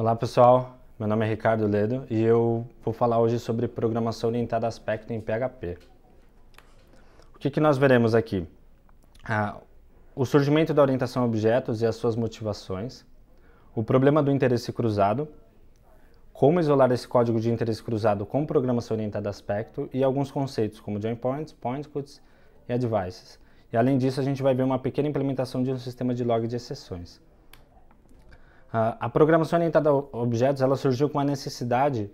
Olá pessoal, meu nome é Ricardo Ledo e eu vou falar hoje sobre programação orientada a aspecto em PHP. O que, que nós veremos aqui? Ah, o surgimento da orientação a objetos e as suas motivações, o problema do interesse cruzado, como isolar esse código de interesse cruzado com programação orientada a aspecto e alguns conceitos como join points, point codes e advices. E além disso, a gente vai ver uma pequena implementação de um sistema de log de exceções a programação orientada a objetos ela surgiu com a necessidade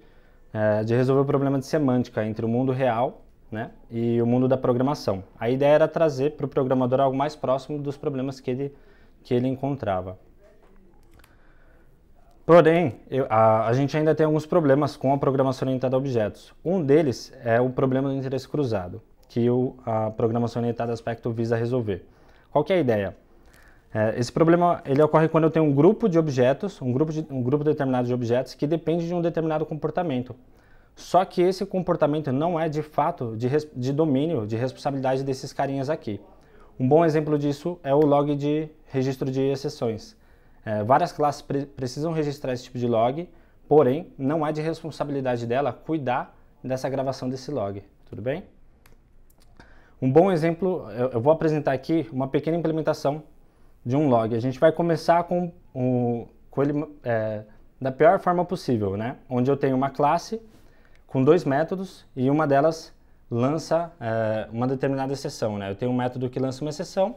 é, de resolver o problema de semântica entre o mundo real né, e o mundo da programação. A ideia era trazer para o programador algo mais próximo dos problemas que ele, que ele encontrava. Porém, eu, a, a, gente ainda tem alguns problemas com a programação orientada a objetos. Um deles é o problema do interesse cruzado, que o, a programação orientada a aspecto visa resolver. Qual é a ideia? É, esse problema ele ocorre quando eu tenho um grupo de objetos, um grupo, de, um grupo determinado de objetos que depende de um determinado comportamento. Só que esse comportamento não é de fato de, de domínio, de responsabilidade desses carinhas aqui. Um bom exemplo disso é o log de registro de exceções. É, várias classes pre precisam registrar esse tipo de log, porém, não é de responsabilidade dela cuidar dessa gravação desse log, tudo bem? Um bom exemplo, eu, eu vou apresentar aqui uma pequena implementação de um log. A gente vai começar com, o, com ele é, da pior forma possível, né? Onde eu tenho uma classe com dois métodos e uma delas lança é, uma determinada exceção, né? Eu tenho um método que lança uma exceção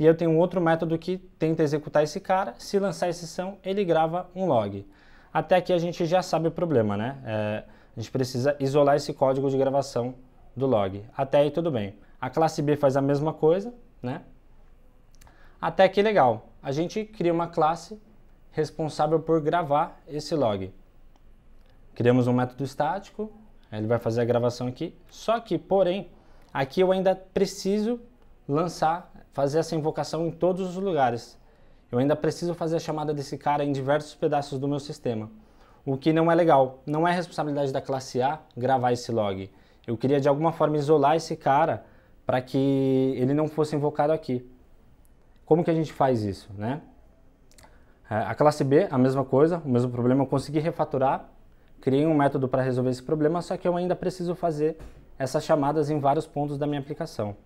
e eu tenho outro método que tenta executar esse cara. Se lançar a exceção, ele grava um log. Até aqui a gente já sabe o problema, né? É, a gente precisa isolar esse código de gravação do log. Até aí tudo bem. A classe B faz a mesma coisa, né? Até que legal, a gente cria uma classe responsável por gravar esse log. Criamos um método estático, ele vai fazer a gravação aqui. Só que, porém, aqui eu ainda preciso lançar, fazer essa invocação em todos os lugares. Eu ainda preciso fazer a chamada desse cara em diversos pedaços do meu sistema. O que não é legal, não é responsabilidade da classe A gravar esse log. Eu queria de alguma forma isolar esse cara para que ele não fosse invocado aqui. Como que a gente faz isso, né? É, a classe B, a mesma coisa, o mesmo problema, eu consegui refaturar, criei um método para resolver esse problema, só que eu ainda preciso fazer essas chamadas em vários pontos da minha aplicação.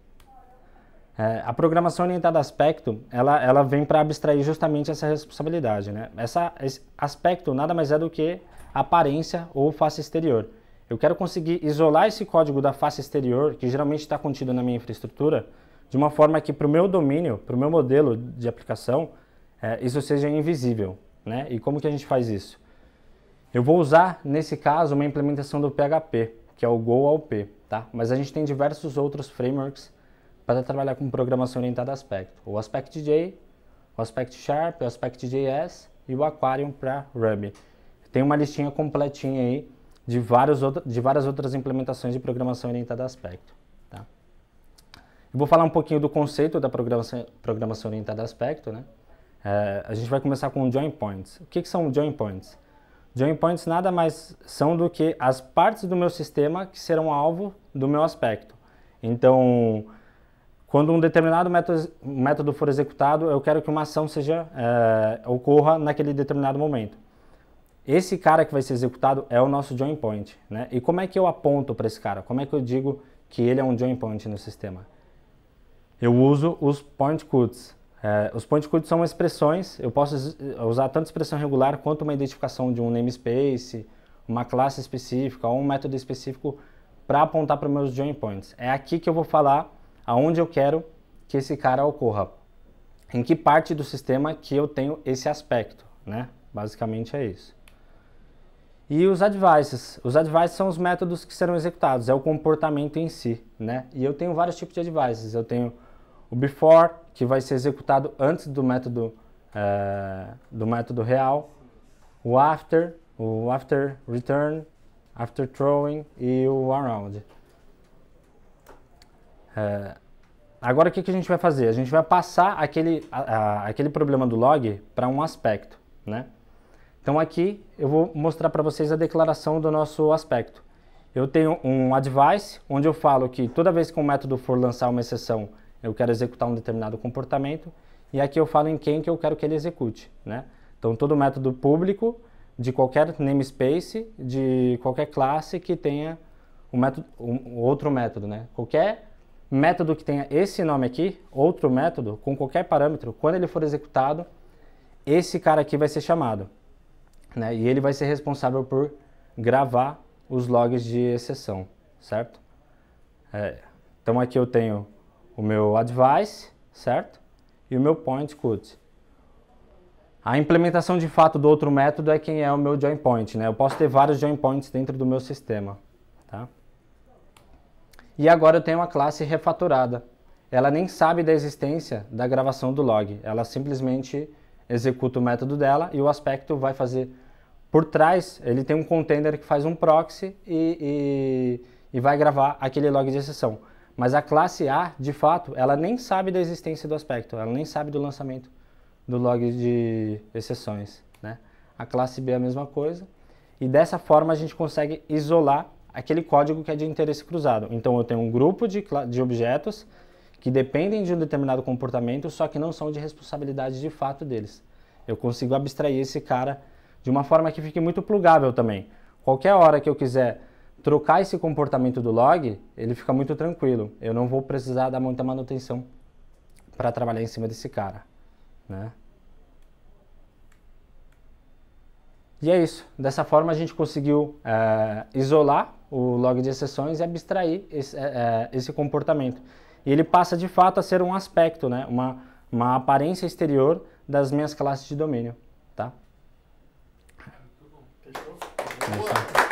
É, a programação orientada a aspecto, ela, ela vem para abstrair justamente essa responsabilidade. Né? Essa, esse aspecto nada mais é do que aparência ou face exterior. Eu quero conseguir isolar esse código da face exterior, que geralmente está contido na minha infraestrutura, de uma forma que para o meu domínio, para o meu modelo de aplicação, é, isso seja invisível. Né? E como que a gente faz isso? Eu vou usar, nesse caso, uma implementação do PHP, que é o GoALP, tá? mas a gente tem diversos outros frameworks para trabalhar com programação orientada a aspecto. O AspectJ, o AspectSharp, o AspectJS e o Aquarium para Ruby. Tem uma listinha completinha aí de, vários outro, de várias outras implementações de programação orientada a aspecto. Eu vou falar um pouquinho do conceito da programação, programação orientada a aspecto, né? É, a gente vai começar com join points. O que, que são join points? Join points nada mais são do que as partes do meu sistema que serão alvo do meu aspecto. Então, quando um determinado método, método for executado, eu quero que uma ação seja é, ocorra naquele determinado momento. Esse cara que vai ser executado é o nosso join point, né? E como é que eu aponto para esse cara? Como é que eu digo que ele é um join point no sistema? eu uso os point cuts. É, os point cuts são expressões, eu posso usar tanto expressão regular quanto uma identificação de um namespace, uma classe específica ou um método específico para apontar para meus join points. É aqui que eu vou falar aonde eu quero que esse cara ocorra. Em que parte do sistema que eu tenho esse aspecto, né? Basicamente é isso. E os advices. Os advices são os métodos que serão executados, é o comportamento em si, né? E eu tenho vários tipos de advices. Eu tenho o before, que vai ser executado antes do método, é, do método real. O after, o after return, after throwing e o around. É, agora o que, que a gente vai fazer? A gente vai passar aquele, a, a, aquele problema do log para um aspecto, né? Então aqui eu vou mostrar para vocês a declaração do nosso aspecto. Eu tenho um advice, onde eu falo que toda vez que um método for lançar uma exceção, eu quero executar um determinado comportamento e aqui eu falo em quem que eu quero que ele execute, né? Então todo método público de qualquer namespace, de qualquer classe que tenha um, método, um outro método, né? Qualquer método que tenha esse nome aqui, outro método, com qualquer parâmetro, quando ele for executado, esse cara aqui vai ser chamado. Né? E ele vai ser responsável por gravar os logs de exceção, certo? É, então aqui eu tenho o meu advice, certo? E o meu point cut. A implementação de fato do outro método é quem é o meu join point, né? Eu posso ter vários join points dentro do meu sistema, tá? E agora eu tenho uma classe refatorada. Ela nem sabe da existência da gravação do log. Ela simplesmente executa o método dela e o aspecto vai fazer por trás. Ele tem um container que faz um proxy e, e, e vai gravar aquele log de exceção. Mas a classe A, de fato, ela nem sabe da existência do aspecto, ela nem sabe do lançamento do log de exceções. Né? A classe B é a mesma coisa. E dessa forma a gente consegue isolar aquele código que é de interesse cruzado. Então eu tenho um grupo de, de objetos que dependem de um determinado comportamento, só que não são de responsabilidade de fato deles. Eu consigo abstrair esse cara de uma forma que fique muito plugável também. Qualquer hora que eu quiser trocar esse comportamento do log, ele fica muito tranquilo. Eu não vou precisar dar muita manutenção para trabalhar em cima desse cara, né? E é isso. Dessa forma a gente conseguiu é, isolar o log de exceções e abstrair esse, é, esse, comportamento. E ele passa de fato a ser um aspecto, né? uma, uma aparência exterior das minhas classes de domínio. Tá? Muito bom. Fechou?